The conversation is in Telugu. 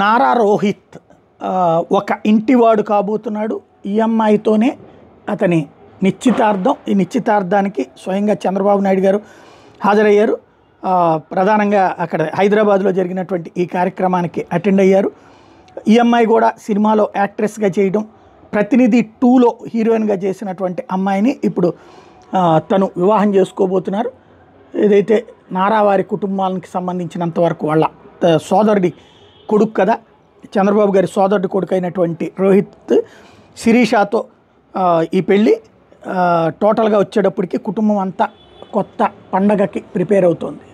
నారా రోహిత్ ఒక ఇంటివాడు కాబోతున్నాడు ఈఎంఐతోనే అతని నిశ్చితార్థం ఈ నిశ్చితార్థానికి స్వయంగా చంద్రబాబు నాయుడు గారు హాజరయ్యారు ప్రధానంగా అక్కడ హైదరాబాద్లో జరిగినటువంటి ఈ కార్యక్రమానికి అటెండ్ అయ్యారు ఈఎంఐ కూడా సినిమాలో యాక్ట్రెస్గా చేయడం ప్రతినిధి టూలో హీరోయిన్గా చేసినటువంటి అమ్మాయిని ఇప్పుడు తను వివాహం చేసుకోబోతున్నారు ఏదైతే నారా వారి కుటుంబానికి సంబంధించినంత వరకు వాళ్ళ సోదరుడి కొడుకు కదా చంద్రబాబు గారి సోదరుడు కొడుకు అయినటువంటి రోహిత్ శిరీషాతో ఈ పెళ్ళి టోటల్గా వచ్చేటప్పటికి కుటుంబం అంతా కొత్త పండగకి ప్రిపేర్ అవుతుంది